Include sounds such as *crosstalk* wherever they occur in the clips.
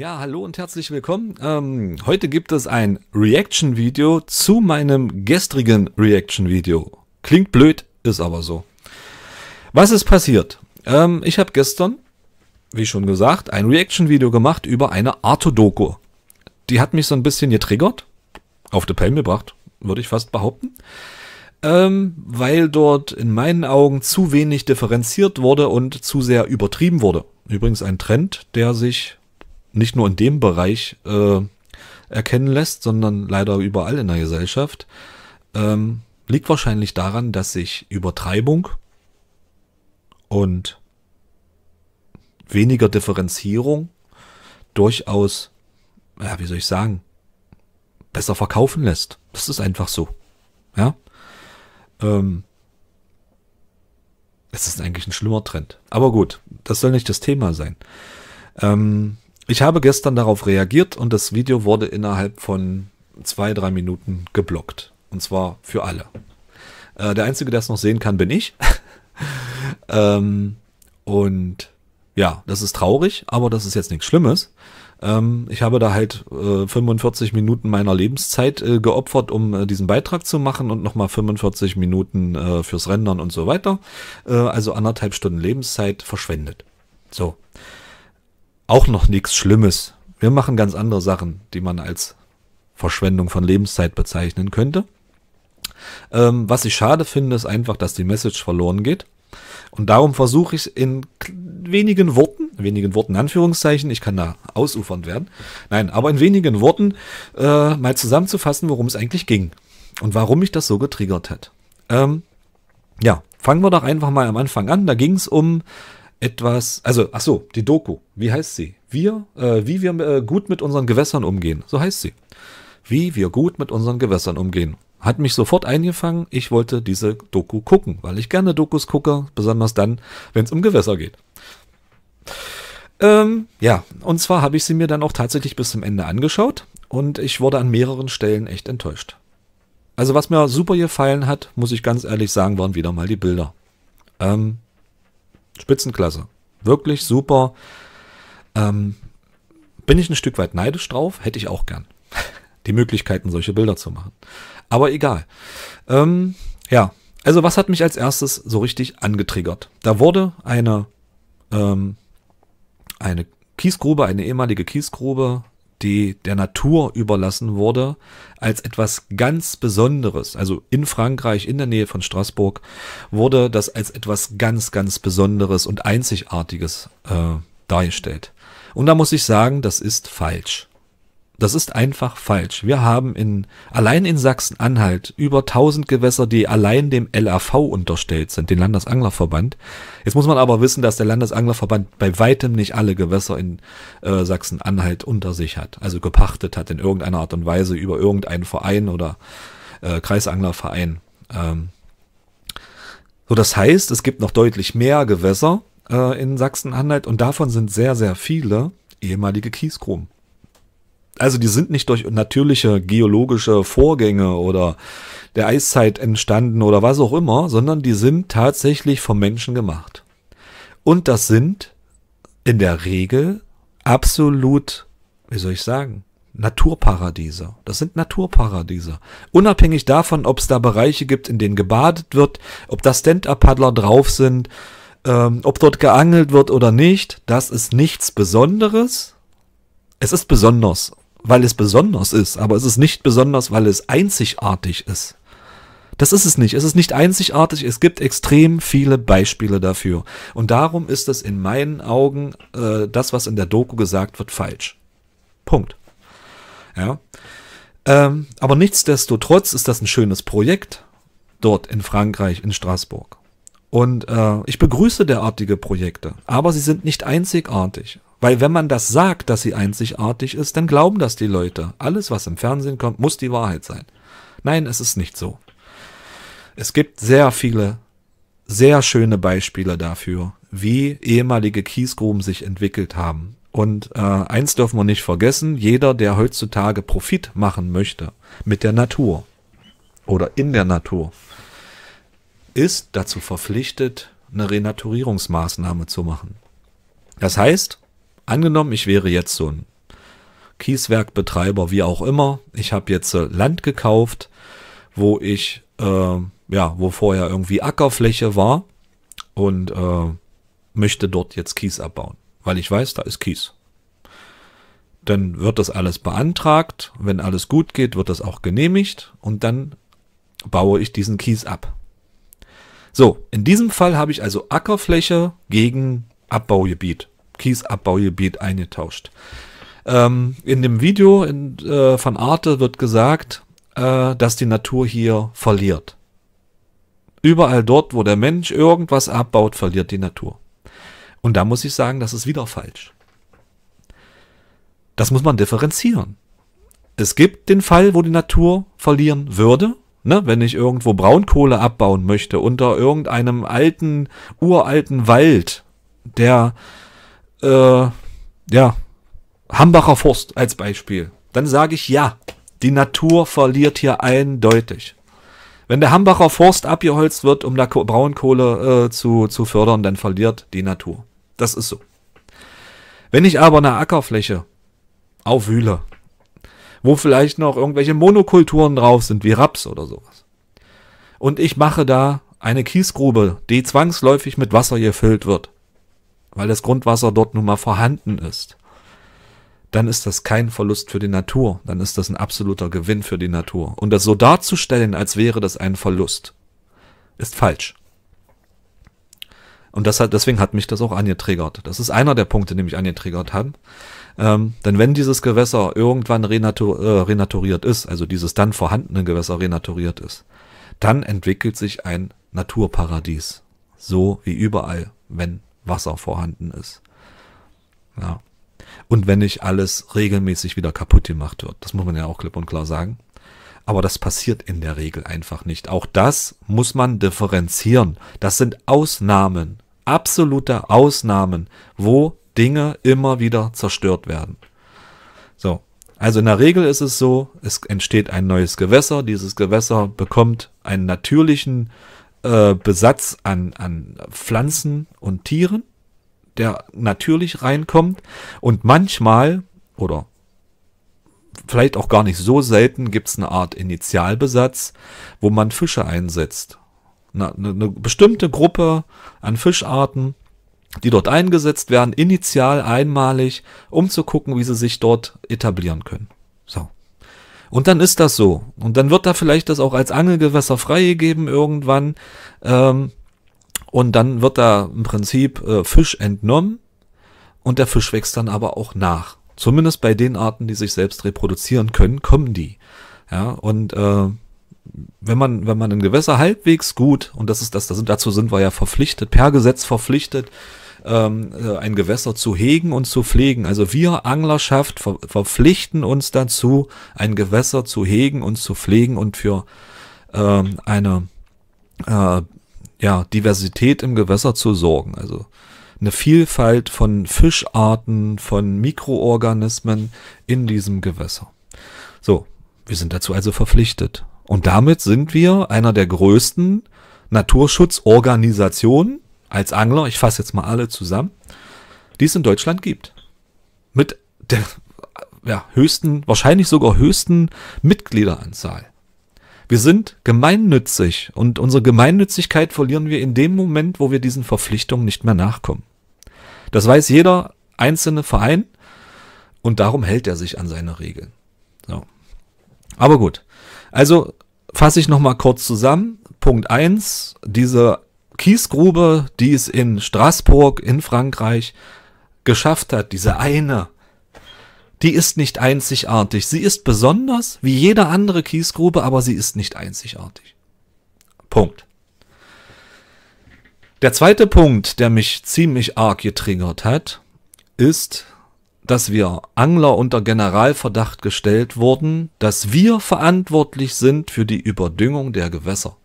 Ja, hallo und herzlich willkommen. Ähm, heute gibt es ein Reaction-Video zu meinem gestrigen Reaction-Video. Klingt blöd, ist aber so. Was ist passiert? Ähm, ich habe gestern, wie schon gesagt, ein Reaction-Video gemacht über eine Arto-Doku. Die hat mich so ein bisschen getriggert, auf die Palme gebracht, würde ich fast behaupten. Ähm, weil dort in meinen Augen zu wenig differenziert wurde und zu sehr übertrieben wurde. Übrigens ein Trend, der sich nicht nur in dem Bereich äh, erkennen lässt, sondern leider überall in der Gesellschaft, ähm, liegt wahrscheinlich daran, dass sich Übertreibung und weniger Differenzierung durchaus, ja, wie soll ich sagen, besser verkaufen lässt. Das ist einfach so. Ja. Ähm, es ist eigentlich ein schlimmer Trend. Aber gut, das soll nicht das Thema sein. Ähm, ich habe gestern darauf reagiert und das Video wurde innerhalb von zwei, drei Minuten geblockt. Und zwar für alle. Äh, der Einzige, der es noch sehen kann, bin ich. *laughs* ähm, und ja, das ist traurig, aber das ist jetzt nichts Schlimmes. Ähm, ich habe da halt äh, 45 Minuten meiner Lebenszeit äh, geopfert, um äh, diesen Beitrag zu machen und nochmal 45 Minuten äh, fürs Rendern und so weiter. Äh, also anderthalb Stunden Lebenszeit verschwendet. So auch noch nichts Schlimmes. Wir machen ganz andere Sachen, die man als Verschwendung von Lebenszeit bezeichnen könnte. Ähm, was ich schade finde, ist einfach, dass die Message verloren geht. Und darum versuche ich in wenigen Worten, wenigen Worten Anführungszeichen, ich kann da ausufernd werden, nein, aber in wenigen Worten äh, mal zusammenzufassen, worum es eigentlich ging und warum mich das so getriggert hat. Ähm, ja, fangen wir doch einfach mal am Anfang an. Da ging es um etwas, also, ach so, die Doku, wie heißt sie? Wir, äh, wie wir äh, gut mit unseren Gewässern umgehen, so heißt sie. Wie wir gut mit unseren Gewässern umgehen. Hat mich sofort eingefangen, ich wollte diese Doku gucken, weil ich gerne Dokus gucke, besonders dann, wenn es um Gewässer geht. Ähm, ja, und zwar habe ich sie mir dann auch tatsächlich bis zum Ende angeschaut und ich wurde an mehreren Stellen echt enttäuscht. Also was mir super gefallen hat, muss ich ganz ehrlich sagen, waren wieder mal die Bilder. Ähm, Spitzenklasse. Wirklich super. Ähm, bin ich ein Stück weit neidisch drauf, hätte ich auch gern. *laughs* Die Möglichkeiten, solche Bilder zu machen. Aber egal. Ähm, ja, also was hat mich als erstes so richtig angetriggert? Da wurde eine, ähm, eine Kiesgrube, eine ehemalige Kiesgrube die der Natur überlassen wurde, als etwas ganz Besonderes. Also in Frankreich, in der Nähe von Straßburg, wurde das als etwas ganz, ganz Besonderes und Einzigartiges äh, dargestellt. Und da muss ich sagen, das ist falsch. Das ist einfach falsch. Wir haben in, allein in Sachsen-Anhalt über 1000 Gewässer, die allein dem LAV unterstellt sind, den Landesanglerverband. Jetzt muss man aber wissen, dass der Landesanglerverband bei weitem nicht alle Gewässer in äh, Sachsen-Anhalt unter sich hat, also gepachtet hat in irgendeiner Art und Weise über irgendeinen Verein oder äh, Kreisanglerverein. Ähm. So, das heißt, es gibt noch deutlich mehr Gewässer äh, in Sachsen-Anhalt und davon sind sehr, sehr viele ehemalige Kiesgruben. Also die sind nicht durch natürliche geologische Vorgänge oder der Eiszeit entstanden oder was auch immer, sondern die sind tatsächlich vom Menschen gemacht. Und das sind in der Regel absolut, wie soll ich sagen, Naturparadiese. Das sind Naturparadiese. Unabhängig davon, ob es da Bereiche gibt, in denen gebadet wird, ob da Stand-Up-Paddler drauf sind, ähm, ob dort geangelt wird oder nicht, das ist nichts Besonderes. Es ist besonders weil es besonders ist, aber es ist nicht besonders, weil es einzigartig ist. Das ist es nicht. Es ist nicht einzigartig. Es gibt extrem viele Beispiele dafür. Und darum ist es in meinen Augen äh, das, was in der Doku gesagt wird, falsch. Punkt. Ja. Ähm, aber nichtsdestotrotz ist das ein schönes Projekt dort in Frankreich, in Straßburg. Und äh, ich begrüße derartige Projekte, aber sie sind nicht einzigartig. Weil wenn man das sagt, dass sie einzigartig ist, dann glauben das die Leute. Alles, was im Fernsehen kommt, muss die Wahrheit sein. Nein, es ist nicht so. Es gibt sehr viele, sehr schöne Beispiele dafür, wie ehemalige Kiesgruben sich entwickelt haben. Und äh, eins dürfen wir nicht vergessen, jeder, der heutzutage Profit machen möchte mit der Natur oder in der Natur, ist dazu verpflichtet, eine Renaturierungsmaßnahme zu machen. Das heißt, Angenommen, ich wäre jetzt so ein Kieswerkbetreiber, wie auch immer. Ich habe jetzt äh, Land gekauft, wo ich, äh, ja, wo vorher irgendwie Ackerfläche war und äh, möchte dort jetzt Kies abbauen, weil ich weiß, da ist Kies. Dann wird das alles beantragt. Wenn alles gut geht, wird das auch genehmigt und dann baue ich diesen Kies ab. So, in diesem Fall habe ich also Ackerfläche gegen Abbaugebiet. Kiesabbaugebiet eingetauscht. Ähm, in dem Video in, äh, von Arte wird gesagt, äh, dass die Natur hier verliert. Überall dort, wo der Mensch irgendwas abbaut, verliert die Natur. Und da muss ich sagen, das ist wieder falsch. Das muss man differenzieren. Es gibt den Fall, wo die Natur verlieren würde, Ne, wenn ich irgendwo Braunkohle abbauen möchte, unter irgendeinem alten, uralten Wald, der äh, ja, Hambacher Forst als Beispiel, dann sage ich ja, die Natur verliert hier eindeutig. Wenn der Hambacher Forst abgeholzt wird, um da Braunkohle äh, zu, zu fördern, dann verliert die Natur. Das ist so. Wenn ich aber eine Ackerfläche aufwühle, wo vielleicht noch irgendwelche Monokulturen drauf sind, wie Raps oder sowas, und ich mache da eine Kiesgrube, die zwangsläufig mit Wasser gefüllt wird, weil das Grundwasser dort nun mal vorhanden ist, dann ist das kein Verlust für die Natur, dann ist das ein absoluter Gewinn für die Natur. Und das so darzustellen, als wäre das ein Verlust, ist falsch. Und das hat, deswegen hat mich das auch angetriggert. Das ist einer der Punkte, die mich angetriggert haben. Ähm, denn wenn dieses Gewässer irgendwann renatur, äh, renaturiert ist, also dieses dann vorhandene Gewässer renaturiert ist, dann entwickelt sich ein Naturparadies. So wie überall, wenn Wasser vorhanden ist. Ja. Und wenn nicht alles regelmäßig wieder kaputt gemacht wird. Das muss man ja auch klipp und klar sagen. Aber das passiert in der Regel einfach nicht. Auch das muss man differenzieren. Das sind Ausnahmen, absolute Ausnahmen, wo Dinge immer wieder zerstört werden. So. Also in der Regel ist es so, es entsteht ein neues Gewässer, dieses Gewässer bekommt einen natürlichen äh, Besatz an, an Pflanzen und Tieren, der natürlich reinkommt. Und manchmal, oder vielleicht auch gar nicht so selten, gibt es eine Art Initialbesatz, wo man Fische einsetzt. Eine, eine bestimmte Gruppe an Fischarten, die dort eingesetzt werden, initial einmalig, um zu gucken, wie sie sich dort etablieren können. Und dann ist das so. Und dann wird da vielleicht das auch als Angelgewässer freigegeben irgendwann. Ähm, und dann wird da im Prinzip äh, Fisch entnommen und der Fisch wächst dann aber auch nach. Zumindest bei den Arten, die sich selbst reproduzieren können, kommen die. Ja, und äh, wenn man, wenn man ein Gewässer halbwegs gut, und das ist das, das sind, dazu sind wir ja verpflichtet, per Gesetz verpflichtet, ähm, äh, ein Gewässer zu hegen und zu pflegen. Also wir Anglerschaft ver verpflichten uns dazu, ein Gewässer zu hegen und zu pflegen und für ähm, eine äh, ja, Diversität im Gewässer zu sorgen. Also eine Vielfalt von Fischarten, von Mikroorganismen in diesem Gewässer. So, wir sind dazu also verpflichtet. Und damit sind wir einer der größten Naturschutzorganisationen als Angler, ich fasse jetzt mal alle zusammen, die es in Deutschland gibt. Mit der ja, höchsten, wahrscheinlich sogar höchsten Mitgliederanzahl. Wir sind gemeinnützig und unsere Gemeinnützigkeit verlieren wir in dem Moment, wo wir diesen Verpflichtungen nicht mehr nachkommen. Das weiß jeder einzelne Verein und darum hält er sich an seine Regeln. So. Aber gut. Also fasse ich nochmal kurz zusammen. Punkt eins: diese Kiesgrube, die es in Straßburg in Frankreich geschafft hat, diese eine, die ist nicht einzigartig. Sie ist besonders wie jede andere Kiesgrube, aber sie ist nicht einzigartig. Punkt. Der zweite Punkt, der mich ziemlich arg getriggert hat, ist, dass wir Angler unter Generalverdacht gestellt wurden, dass wir verantwortlich sind für die Überdüngung der Gewässer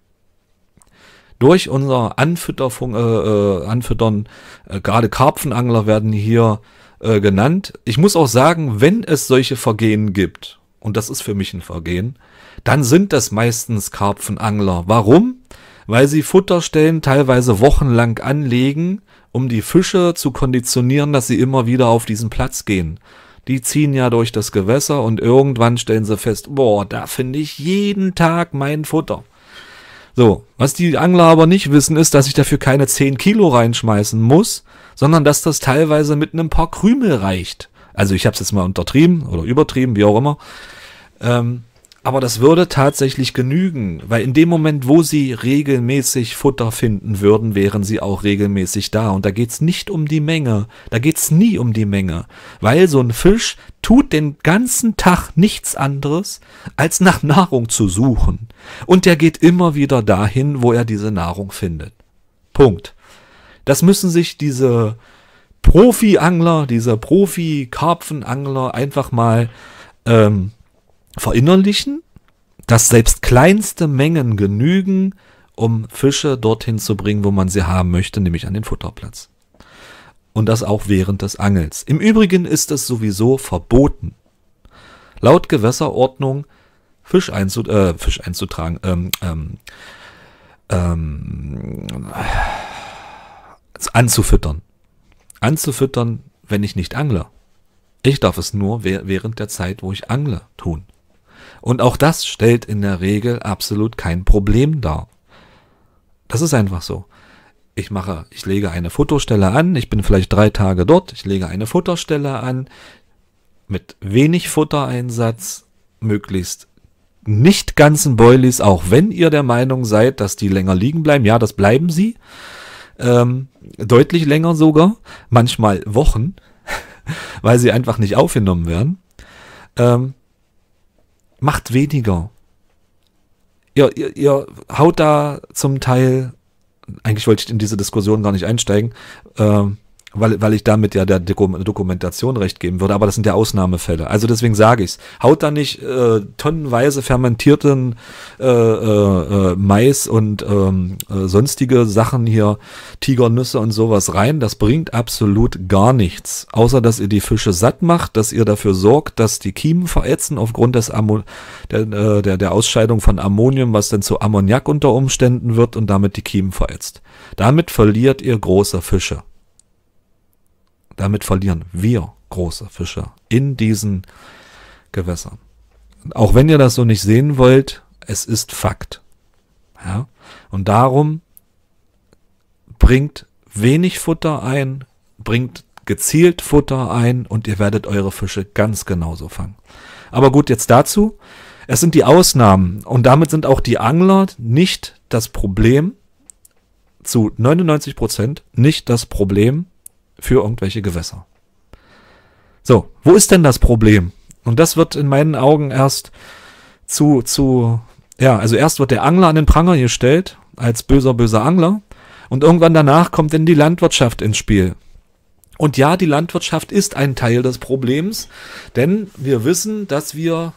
durch unser Anfütterfunk, äh, äh, Anfüttern, äh, gerade Karpfenangler werden hier äh, genannt. Ich muss auch sagen, wenn es solche Vergehen gibt, und das ist für mich ein Vergehen, dann sind das meistens Karpfenangler. Warum? Weil sie Futterstellen teilweise wochenlang anlegen, um die Fische zu konditionieren, dass sie immer wieder auf diesen Platz gehen die ziehen ja durch das Gewässer und irgendwann stellen sie fest, boah, da finde ich jeden Tag mein Futter. So, was die Angler aber nicht wissen, ist, dass ich dafür keine 10 Kilo reinschmeißen muss, sondern dass das teilweise mit einem paar Krümel reicht. Also ich habe es jetzt mal untertrieben oder übertrieben, wie auch immer. Ähm, aber das würde tatsächlich genügen, weil in dem Moment, wo sie regelmäßig Futter finden würden, wären sie auch regelmäßig da. Und da geht's nicht um die Menge. Da geht's nie um die Menge. Weil so ein Fisch tut den ganzen Tag nichts anderes, als nach Nahrung zu suchen. Und der geht immer wieder dahin, wo er diese Nahrung findet. Punkt. Das müssen sich diese Profi-Angler, diese Profi-Karpfenangler einfach mal ähm, verinnerlichen, dass selbst kleinste Mengen genügen, um Fische dorthin zu bringen, wo man sie haben möchte, nämlich an den Futterplatz. Und das auch während des Angels. Im Übrigen ist es sowieso verboten, laut Gewässerordnung Fisch, einzu äh, Fisch einzutragen, ähm, ähm, ähm, anzufüttern. Anzufüttern, wenn ich nicht angle. Ich darf es nur während der Zeit, wo ich angle, tun. Und auch das stellt in der Regel absolut kein Problem dar. Das ist einfach so. Ich mache, ich lege eine Futterstelle an, ich bin vielleicht drei Tage dort, ich lege eine Futterstelle an, mit wenig Futtereinsatz, möglichst nicht ganzen Boilies, auch wenn ihr der Meinung seid, dass die länger liegen bleiben. Ja, das bleiben sie. Ähm, deutlich länger sogar, manchmal Wochen, *laughs* weil sie einfach nicht aufgenommen werden. Ähm, macht weniger. Ihr, ihr, ihr haut da zum Teil, eigentlich wollte ich in diese Diskussion gar nicht einsteigen, ähm, weil, weil ich damit ja der Dokumentation recht geben würde, aber das sind ja Ausnahmefälle. Also deswegen sage ich's. Haut da nicht äh, tonnenweise fermentierten äh, äh, äh, Mais und ähm, äh, sonstige Sachen hier, Tigernüsse und sowas rein. Das bringt absolut gar nichts. Außer, dass ihr die Fische satt macht, dass ihr dafür sorgt, dass die Kiemen verätzen aufgrund des Ammo der, äh, der, der Ausscheidung von Ammonium, was dann zu Ammoniak unter Umständen wird und damit die Kiemen verätzt. Damit verliert ihr große Fische. Damit verlieren wir große Fische in diesen Gewässern. Auch wenn ihr das so nicht sehen wollt, es ist Fakt. Ja? Und darum bringt wenig Futter ein, bringt gezielt Futter ein und ihr werdet eure Fische ganz genauso fangen. Aber gut, jetzt dazu. Es sind die Ausnahmen und damit sind auch die Angler nicht das Problem, zu 99 Prozent nicht das Problem für irgendwelche Gewässer. So, wo ist denn das Problem? Und das wird in meinen Augen erst zu, zu, ja, also erst wird der Angler an den Pranger gestellt, als böser, böser Angler. Und irgendwann danach kommt dann die Landwirtschaft ins Spiel. Und ja, die Landwirtschaft ist ein Teil des Problems, denn wir wissen, dass wir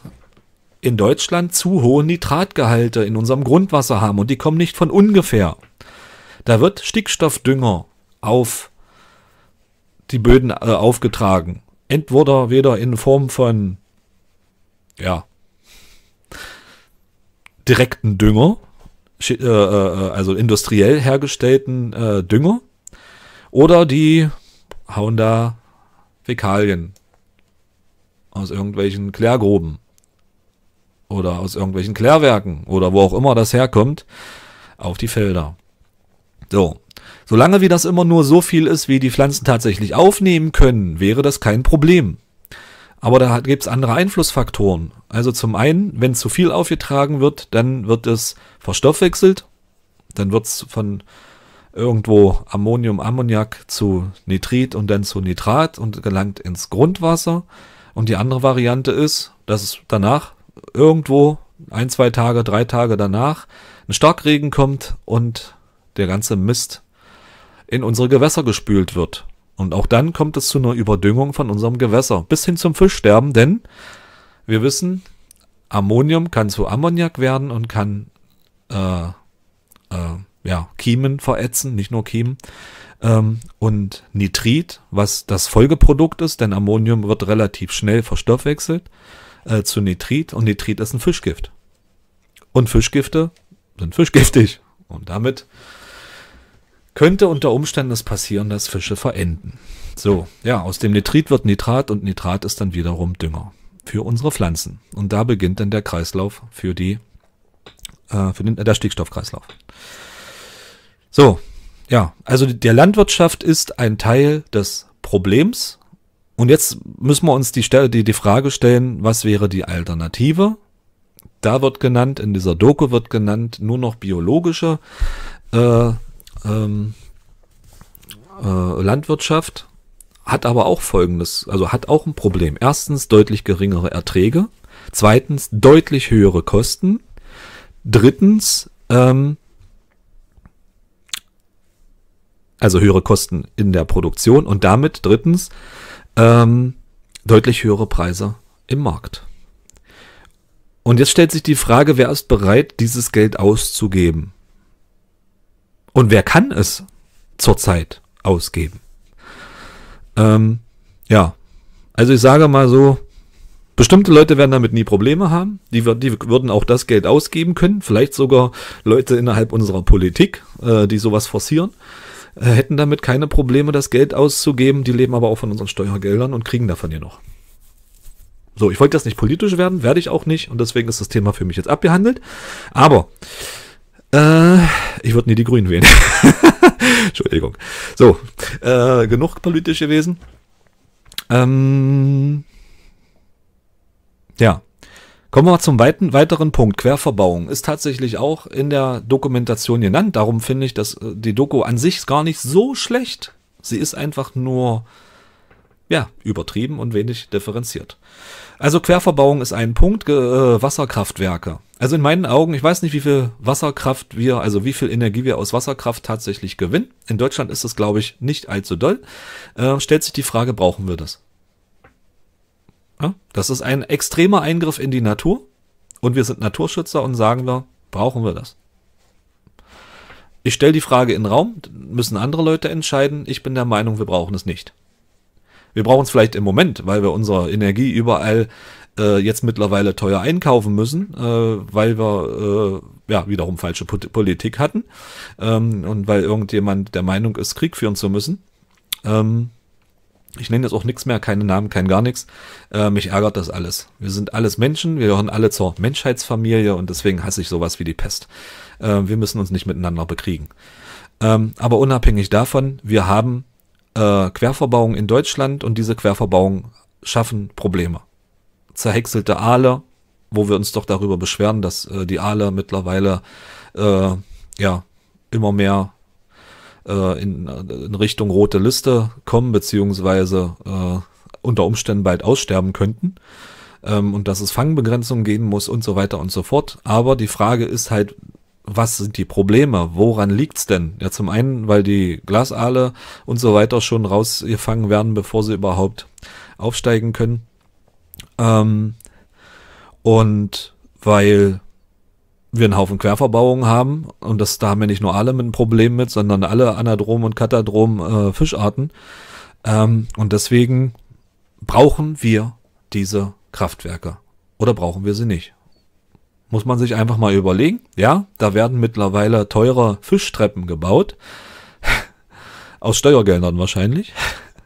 in Deutschland zu hohe Nitratgehalte in unserem Grundwasser haben und die kommen nicht von ungefähr. Da wird Stickstoffdünger auf die Böden äh, aufgetragen. Entweder weder in Form von ja direkten Dünger, äh, äh, also industriell hergestellten äh, Dünger, oder die hauen da Fäkalien aus irgendwelchen Klärgruben oder aus irgendwelchen Klärwerken oder wo auch immer das herkommt auf die Felder. So, Solange wie das immer nur so viel ist, wie die Pflanzen tatsächlich aufnehmen können, wäre das kein Problem. Aber da gibt es andere Einflussfaktoren. Also zum einen, wenn zu viel aufgetragen wird, dann wird es verstoffwechselt. Dann wird es von irgendwo Ammonium, Ammoniak zu Nitrit und dann zu Nitrat und gelangt ins Grundwasser. Und die andere Variante ist, dass es danach irgendwo ein, zwei Tage, drei Tage danach ein Starkregen kommt und der ganze Mist in unsere Gewässer gespült wird. Und auch dann kommt es zu einer Überdüngung von unserem Gewässer bis hin zum Fischsterben, denn wir wissen, Ammonium kann zu Ammoniak werden und kann äh, äh, ja, Kiemen verätzen, nicht nur Kiemen. Ähm, und Nitrit, was das Folgeprodukt ist, denn Ammonium wird relativ schnell verstoffwechselt äh, zu Nitrit und Nitrit ist ein Fischgift. Und Fischgifte sind fischgiftig. Und damit könnte unter Umständen es passieren, dass Fische verenden. So, ja, aus dem Nitrit wird Nitrat und Nitrat ist dann wiederum Dünger für unsere Pflanzen. Und da beginnt dann der Kreislauf für die, äh, für den, äh, der Stickstoffkreislauf. So, ja, also der Landwirtschaft ist ein Teil des Problems. Und jetzt müssen wir uns die, die, die Frage stellen, was wäre die Alternative? Da wird genannt, in dieser Doku wird genannt, nur noch biologische äh, ähm, äh, Landwirtschaft hat aber auch folgendes, also hat auch ein Problem. Erstens deutlich geringere Erträge, zweitens deutlich höhere Kosten, drittens ähm, also höhere Kosten in der Produktion und damit drittens ähm, deutlich höhere Preise im Markt. Und jetzt stellt sich die Frage, wer ist bereit, dieses Geld auszugeben? Und wer kann es zurzeit ausgeben? Ähm, ja, also ich sage mal so, bestimmte Leute werden damit nie Probleme haben. Die, die würden auch das Geld ausgeben können. Vielleicht sogar Leute innerhalb unserer Politik, äh, die sowas forcieren, äh, hätten damit keine Probleme, das Geld auszugeben. Die leben aber auch von unseren Steuergeldern und kriegen davon ja noch. So, ich wollte das nicht politisch werden, werde ich auch nicht und deswegen ist das Thema für mich jetzt abgehandelt. Aber äh, ich würde nie die Grünen wählen. *laughs* Entschuldigung. So, äh, genug politisch gewesen. Ähm, ja. Kommen wir zum weiteren Punkt. Querverbauung ist tatsächlich auch in der Dokumentation genannt. Darum finde ich, dass äh, die Doku an sich gar nicht so schlecht. Sie ist einfach nur ja, übertrieben und wenig differenziert. Also Querverbauung ist ein Punkt, äh, Wasserkraftwerke. Also in meinen Augen, ich weiß nicht, wie viel Wasserkraft wir, also wie viel Energie wir aus Wasserkraft tatsächlich gewinnen. In Deutschland ist das, glaube ich, nicht allzu doll. Äh, stellt sich die Frage, brauchen wir das? Ja, das ist ein extremer Eingriff in die Natur und wir sind Naturschützer und sagen wir, brauchen wir das? Ich stelle die Frage in den Raum, müssen andere Leute entscheiden. Ich bin der Meinung, wir brauchen es nicht. Wir brauchen es vielleicht im Moment, weil wir unsere Energie überall äh, jetzt mittlerweile teuer einkaufen müssen, äh, weil wir äh, ja wiederum falsche po Politik hatten ähm, und weil irgendjemand der Meinung ist, Krieg führen zu müssen. Ähm, ich nenne jetzt auch nichts mehr, keine Namen, kein gar nichts. Äh, mich ärgert das alles. Wir sind alles Menschen, wir gehören alle zur Menschheitsfamilie und deswegen hasse ich sowas wie die Pest. Äh, wir müssen uns nicht miteinander bekriegen. Ähm, aber unabhängig davon, wir haben äh, Querverbauungen in Deutschland und diese Querverbauung schaffen Probleme. Zerhäckselte Aale, wo wir uns doch darüber beschweren, dass äh, die Aale mittlerweile äh, ja immer mehr äh, in, in Richtung rote Liste kommen, beziehungsweise äh, unter Umständen bald aussterben könnten ähm, und dass es Fangbegrenzungen geben muss und so weiter und so fort. Aber die Frage ist halt, was sind die Probleme? Woran liegt's denn? Ja, zum einen, weil die Glasale und so weiter schon rausgefangen werden, bevor sie überhaupt aufsteigen können. Ähm, und weil wir einen Haufen Querverbauungen haben und das, da haben wir nicht nur alle mit einem Problem mit, sondern alle Anadrom und Katadrom äh, Fischarten. Ähm, und deswegen brauchen wir diese Kraftwerke oder brauchen wir sie nicht? Muss man sich einfach mal überlegen. Ja, da werden mittlerweile teure Fischtreppen gebaut. *laughs* Aus Steuergeldern wahrscheinlich.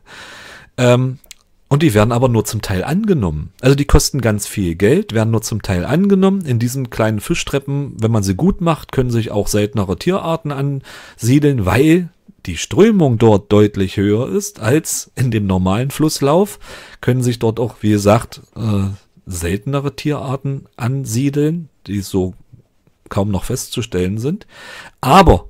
*laughs* ähm, und die werden aber nur zum Teil angenommen. Also die kosten ganz viel Geld, werden nur zum Teil angenommen. In diesen kleinen Fischtreppen, wenn man sie gut macht, können sich auch seltenere Tierarten ansiedeln, weil die Strömung dort deutlich höher ist als in dem normalen Flusslauf, können sich dort auch, wie gesagt, äh, seltenere Tierarten ansiedeln die so kaum noch festzustellen sind. Aber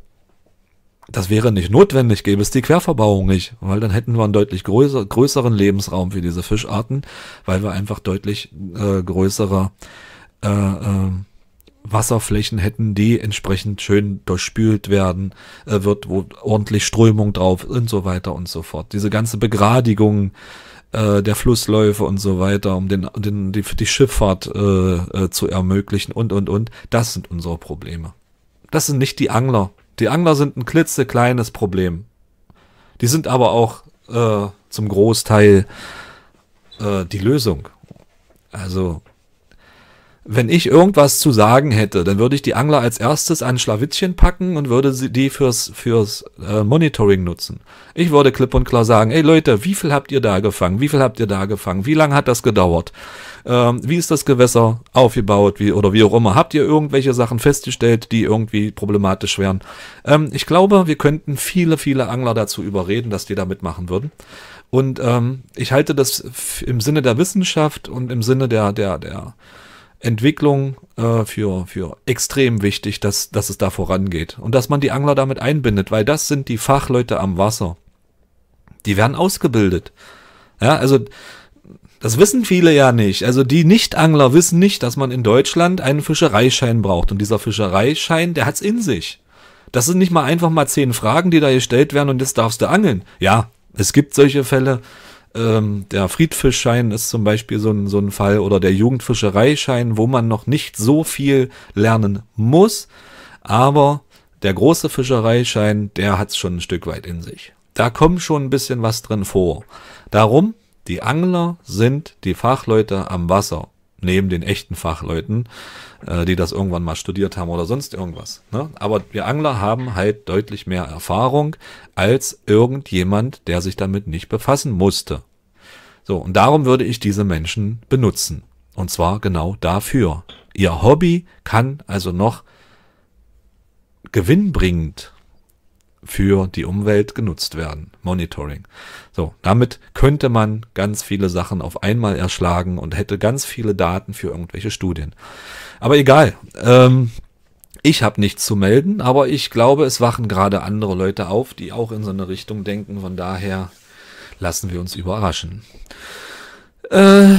das wäre nicht notwendig, gäbe es die Querverbauung nicht, weil dann hätten wir einen deutlich größer, größeren Lebensraum für diese Fischarten, weil wir einfach deutlich äh, größere äh, äh, Wasserflächen hätten, die entsprechend schön durchspült werden, äh, wird wo ordentlich Strömung drauf und so weiter und so fort. Diese ganze Begradigung äh, der Flussläufe und so weiter, um den, den die, die Schifffahrt äh, äh, zu ermöglichen und und und. Das sind unsere Probleme. Das sind nicht die Angler. Die Angler sind ein klitzekleines Problem. Die sind aber auch äh, zum Großteil äh, die Lösung. Also wenn ich irgendwas zu sagen hätte, dann würde ich die Angler als erstes an Schlawittchen packen und würde sie die fürs, fürs äh, Monitoring nutzen. Ich würde klipp und klar sagen, ey Leute, wie viel habt ihr da gefangen? Wie viel habt ihr da gefangen? Wie lange hat das gedauert? Ähm, wie ist das Gewässer aufgebaut? Wie, oder wie auch immer. Habt ihr irgendwelche Sachen festgestellt, die irgendwie problematisch wären? Ähm, ich glaube, wir könnten viele, viele Angler dazu überreden, dass die da mitmachen würden. Und ähm, ich halte das im Sinne der Wissenschaft und im Sinne der, der, der, Entwicklung äh, für, für extrem wichtig, dass, dass es da vorangeht und dass man die Angler damit einbindet, weil das sind die Fachleute am Wasser. Die werden ausgebildet. Ja, also das wissen viele ja nicht. Also die Nicht-Angler wissen nicht, dass man in Deutschland einen Fischereischein braucht. Und dieser Fischereischein, der hat es in sich. Das sind nicht mal einfach mal zehn Fragen, die da gestellt werden und jetzt darfst du angeln. Ja, es gibt solche Fälle. Ähm, der Friedfischschein ist zum Beispiel so ein, so ein Fall oder der Jugendfischereischein, wo man noch nicht so viel lernen muss, aber der große Fischereischein, der hat es schon ein Stück weit in sich. Da kommt schon ein bisschen was drin vor. Darum, die Angler sind die Fachleute am Wasser neben den echten Fachleuten, äh, die das irgendwann mal studiert haben oder sonst irgendwas. Ne? Aber wir Angler haben halt deutlich mehr Erfahrung als irgendjemand, der sich damit nicht befassen musste. So, und darum würde ich diese Menschen benutzen. Und zwar genau dafür. Ihr Hobby kann also noch gewinnbringend für die Umwelt genutzt werden. Monitoring. So, damit könnte man ganz viele Sachen auf einmal erschlagen und hätte ganz viele Daten für irgendwelche Studien. Aber egal. Ähm, ich habe nichts zu melden, aber ich glaube, es wachen gerade andere Leute auf, die auch in so eine Richtung denken. Von daher lassen wir uns überraschen. Äh,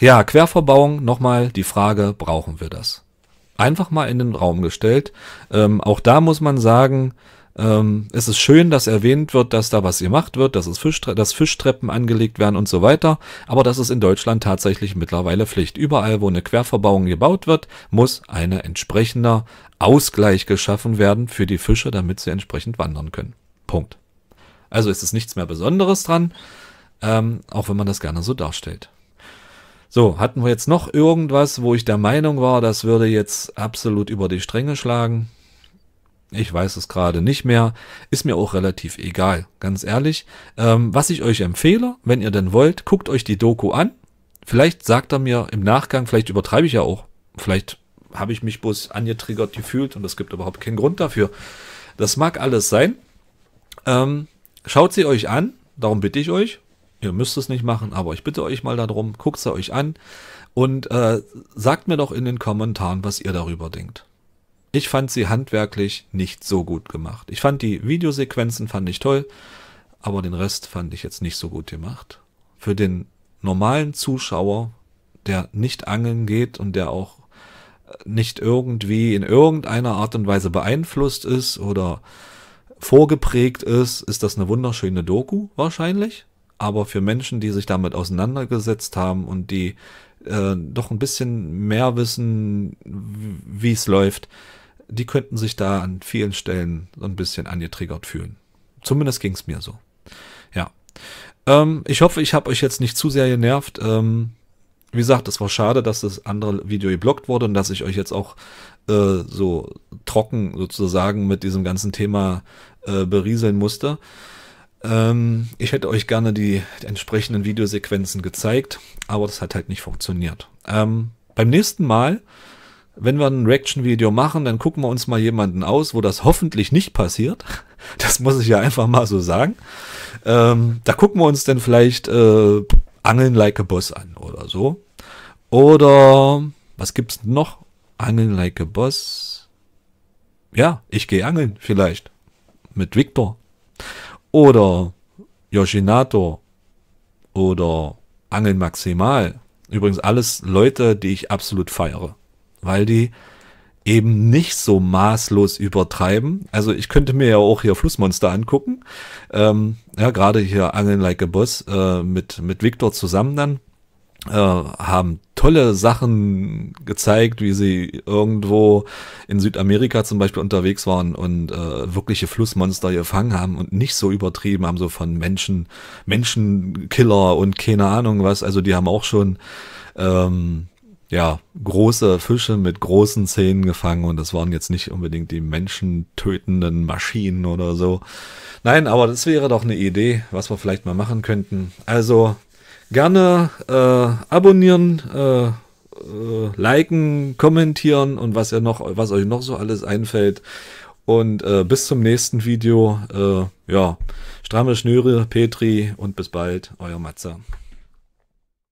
ja, Querverbauung, nochmal die Frage, brauchen wir das? Einfach mal in den Raum gestellt. Ähm, auch da muss man sagen, ähm, es ist schön, dass erwähnt wird, dass da was gemacht wird, dass, es Fischtre dass Fischtreppen angelegt werden und so weiter. Aber das ist in Deutschland tatsächlich mittlerweile Pflicht. Überall, wo eine Querverbauung gebaut wird, muss ein entsprechender Ausgleich geschaffen werden für die Fische, damit sie entsprechend wandern können. Punkt. Also ist es nichts mehr Besonderes dran, ähm, auch wenn man das gerne so darstellt. So, hatten wir jetzt noch irgendwas, wo ich der Meinung war, das würde jetzt absolut über die Stränge schlagen? Ich weiß es gerade nicht mehr. Ist mir auch relativ egal, ganz ehrlich. Ähm, was ich euch empfehle, wenn ihr denn wollt, guckt euch die Doku an. Vielleicht sagt er mir im Nachgang, vielleicht übertreibe ich ja auch. Vielleicht habe ich mich bloß angetriggert gefühlt und es gibt überhaupt keinen Grund dafür. Das mag alles sein. Ähm, schaut sie euch an, darum bitte ich euch. Ihr müsst es nicht machen, aber ich bitte euch mal darum, guckt sie euch an und äh, sagt mir doch in den Kommentaren, was ihr darüber denkt. Ich fand sie handwerklich nicht so gut gemacht. Ich fand die Videosequenzen fand ich toll, aber den Rest fand ich jetzt nicht so gut gemacht. Für den normalen Zuschauer, der nicht angeln geht und der auch äh, nicht irgendwie in irgendeiner Art und Weise beeinflusst ist oder vorgeprägt ist, ist das eine wunderschöne Doku wahrscheinlich. Aber für Menschen, die sich damit auseinandergesetzt haben und die äh, doch ein bisschen mehr wissen, wie es läuft, die könnten sich da an vielen Stellen so ein bisschen angetriggert fühlen. Zumindest ging es mir so. Ja. Ähm, ich hoffe, ich habe euch jetzt nicht zu sehr genervt. Ähm, wie gesagt, es war schade, dass das andere Video geblockt wurde und dass ich euch jetzt auch äh, so trocken sozusagen mit diesem ganzen Thema äh, berieseln musste. Ähm, ich hätte euch gerne die, die entsprechenden Videosequenzen gezeigt, aber das hat halt nicht funktioniert. Ähm, beim nächsten Mal wenn wir ein Reaction-Video machen, dann gucken wir uns mal jemanden aus, wo das hoffentlich nicht passiert. *laughs* Das muss ich ja einfach mal so sagen. Ähm, da gucken wir uns dann vielleicht äh, Angeln Like a Boss an oder so. Oder was gibt's noch? Angeln Like a Boss. Ja, ich gehe angeln vielleicht. Mit Victor. Oder Yoshinato. Oder Angeln Maximal. Übrigens alles Leute, die ich absolut feiere weil die eben nicht so maßlos übertreiben. Also ich könnte mir ja auch hier Flussmonster angucken. Ähm, ja, gerade hier Angeln Like a Boss äh, mit, mit Victor zusammen dann. Äh, haben tolle Sachen gezeigt, wie sie irgendwo in Südamerika zum Beispiel unterwegs waren und äh, wirkliche Flussmonster gefangen haben und nicht so übertrieben haben, so von Menschen, Menschenkiller und keine Ahnung was. Also die haben auch schon ähm, ja, große Fische mit großen Zähnen gefangen und das waren jetzt nicht unbedingt die menschentötenden Maschinen oder so. Nein, aber das wäre doch eine Idee, was wir vielleicht mal machen könnten. Also gerne äh, abonnieren, äh, äh, liken, kommentieren und was ihr noch, was euch noch so alles einfällt. Und äh, bis zum nächsten Video. Äh, ja, stramme Schnüre, Petri und bis bald, euer Matze.